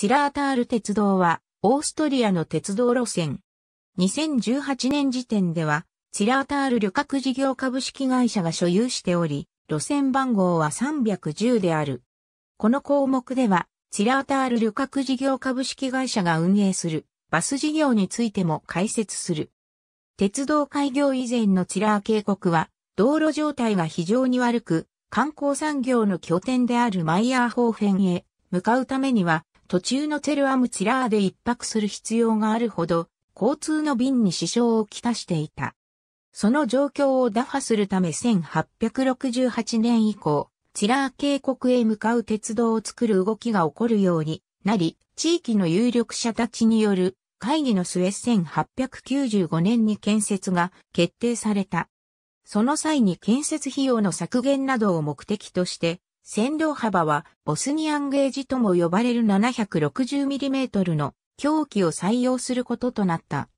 チラータール鉄道は、オーストリアの鉄道路線。2018年時点では、チラータール旅客事業株式会社が所有しており、路線番号は310である。この項目では、チラータール旅客事業株式会社が運営するバス事業についても解説する。鉄道開業以前のチラー渓谷は、道路状態が非常に悪く、観光産業の拠点であるマイヤーホーフェンへ向かうためには、途中のツェルアムツィラーで一泊する必要があるほど、交通の便に支障をきたしていた。その状況を打破するため1868年以降、チラー渓谷へ向かう鉄道を作る動きが起こるようになり、地域の有力者たちによる会議の末1895年に建設が決定された。その際に建設費用の削減などを目的として、線量幅はボスニアンゲージとも呼ばれる 760mm の狂気を採用することとなった。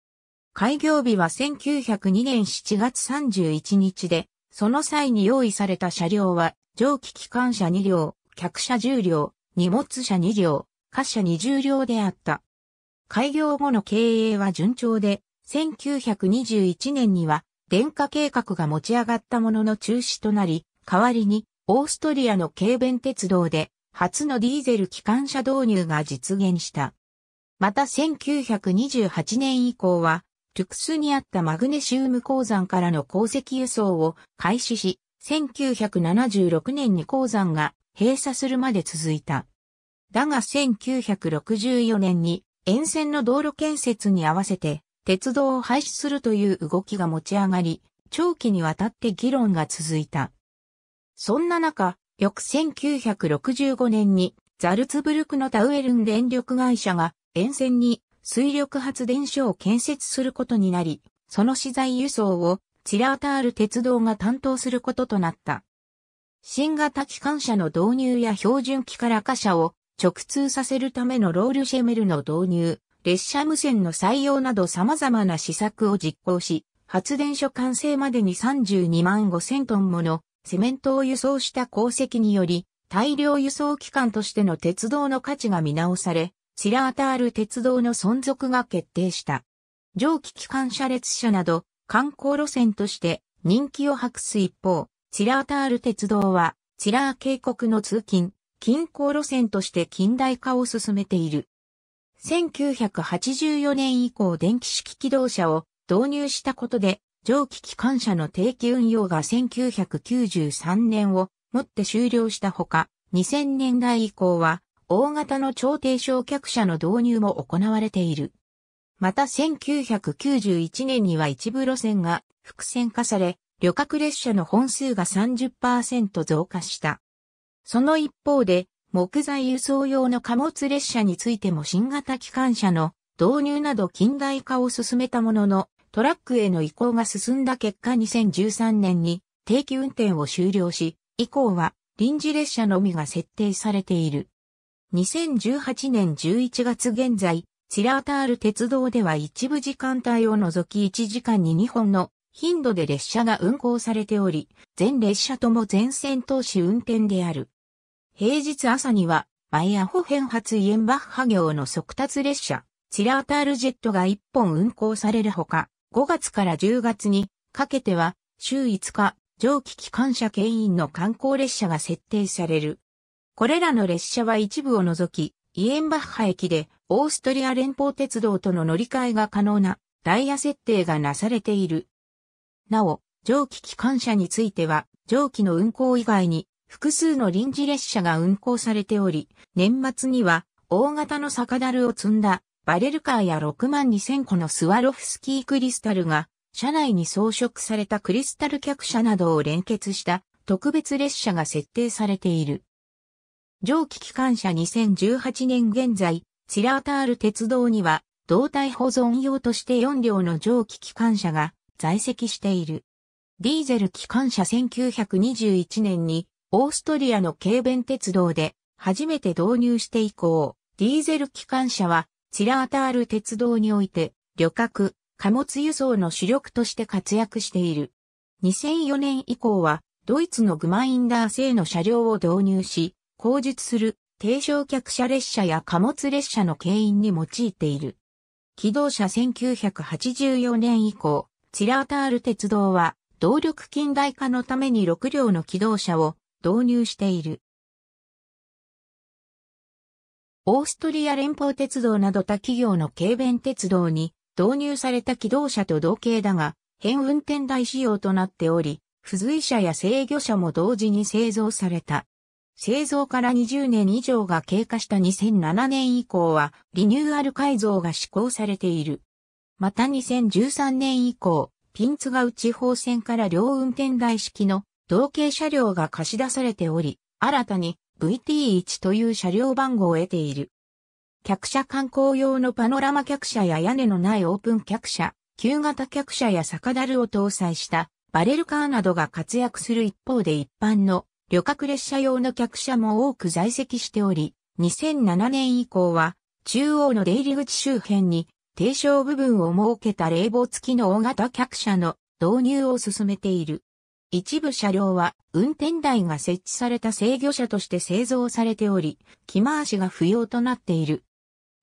開業日は1902年7月31日で、その際に用意された車両は、蒸気機関車2両、客車10両、荷物車2両、貨車20両であった。開業後の経営は順調で、1921年には、電化計画が持ち上がったものの中止となり、代わりにオーストリアの軽便鉄道で初のディーゼル機関車導入が実現した。また1928年以降は、トゥクスにあったマグネシウム鉱山からの鉱石輸送を開始し、1976年に鉱山が閉鎖するまで続いた。だが1964年に沿線の道路建設に合わせて鉄道を廃止するという動きが持ち上がり、長期にわたって議論が続いた。そんな中、翌1965年にザルツブルクのタウエルン電力会社が沿線に水力発電所を建設することになり、その資材輸送をチラータール鉄道が担当することとなった。新型機関車の導入や標準機から貨車を直通させるためのロールシェメルの導入、列車無線の採用など様々な施策を実行し、発電所完成までに32万5 0トンものセメントを輸送した功績により、大量輸送機関としての鉄道の価値が見直され、シラータール鉄道の存続が決定した。蒸気機関車列車など観光路線として人気を博す一方、シラータール鉄道は、シラー渓谷の通勤、近郊路線として近代化を進めている。1984年以降電気式機動車を導入したことで蒸気機関車の定期運用が1993年をもって終了したほか、2000年代以降は、大型の超低焼却車の導入も行われている。また1991年には一部路線が複線化され、旅客列車の本数が30%増加した。その一方で、木材輸送用の貨物列車についても新型機関車の導入など近代化を進めたものの、トラックへの移行が進んだ結果2013年に定期運転を終了し、以降は臨時列車のみが設定されている。2018年11月現在、チラータール鉄道では一部時間帯を除き1時間に2本の頻度で列車が運行されており、全列車とも全線通し運転である。平日朝には、マイアホ編発イエンバッハ行の速達列車、チラータールジェットが1本運行されるほか、5月から10月にかけては週5日蒸気機関車牽引の観光列車が設定される。これらの列車は一部を除き、イエンバッハ駅でオーストリア連邦鉄道との乗り換えが可能なダイヤ設定がなされている。なお、蒸気機関車については、蒸気の運行以外に複数の臨時列車が運行されており、年末には大型の酒樽を積んだバレルカーや6万2000個のスワロフスキークリスタルが、車内に装飾されたクリスタル客車などを連結した特別列車が設定されている。蒸気機関車2018年現在、ィラータール鉄道には、胴体保存用として4両の蒸気機関車が在籍している。ディーゼル機関車1921年に、オーストリアの軽便鉄道で初めて導入して以降、ディーゼル機関車はチラータール鉄道において、旅客、貨物輸送の主力として活躍している。2004年以降は、ドイツのグマインダー製の車両を導入し、後述する低焼客車列車や貨物列車の牽引に用いている。機動車1984年以降、チラータール鉄道は動力近代化のために6両の機動車を導入している。オーストリア連邦鉄道など他企業の軽便鉄道に導入された機動車と同型だが、変運転台仕様となっており、付随車や制御車も同時に製造された。製造から20年以上が経過した2007年以降はリニューアル改造が施行されている。また2013年以降、ピンツ川地方線から両運転台式の同型車両が貸し出されており、新たに VT1 という車両番号を得ている。客車観光用のパノラマ客車や屋根のないオープン客車、旧型客車や酒樽を搭載したバレルカーなどが活躍する一方で一般の旅客列車用の客車も多く在籍しており、2007年以降は中央の出入り口周辺に低床部分を設けた冷房付きの大型客車の導入を進めている。一部車両は運転台が設置された制御車として製造されており、着回しが不要となっている。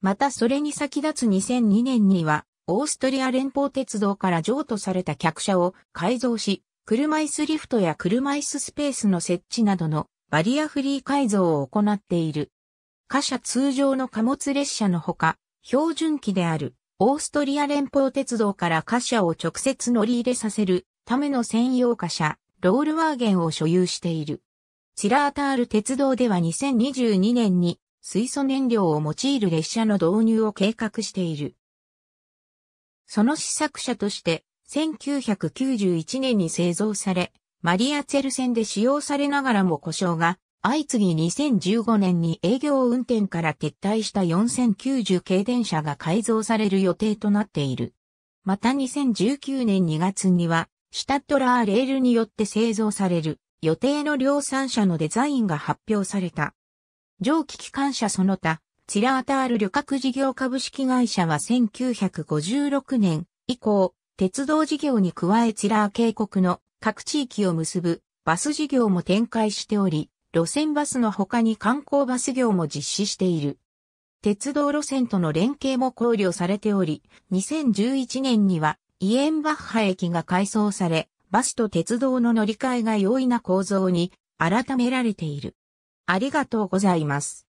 またそれに先立つ2002年には、オーストリア連邦鉄道から譲渡された客車を改造し、車椅子リフトや車椅子スペースの設置などのバリアフリー改造を行っている。貨車通常の貨物列車のほか、標準機であるオーストリア連邦鉄道から貨車を直接乗り入れさせるための専用貨車、ロールワーゲンを所有している。チラータール鉄道では2022年に水素燃料を用いる列車の導入を計画している。その試作車として、1991年に製造され、マリアツェル線で使用されながらも故障が相次ぎ2015年に営業運転から撤退した4090系電車が改造される予定となっている。また2019年2月にはシュタッドラーレールによって製造される予定の量産車のデザインが発表された。蒸気機関車その他、チラータール旅客事業株式会社は1956年以降、鉄道事業に加えチラー渓谷の各地域を結ぶバス事業も展開しており、路線バスの他に観光バス業も実施している。鉄道路線との連携も考慮されており、2011年にはイエンバッハ駅が改装され、バスと鉄道の乗り換えが容易な構造に改められている。ありがとうございます。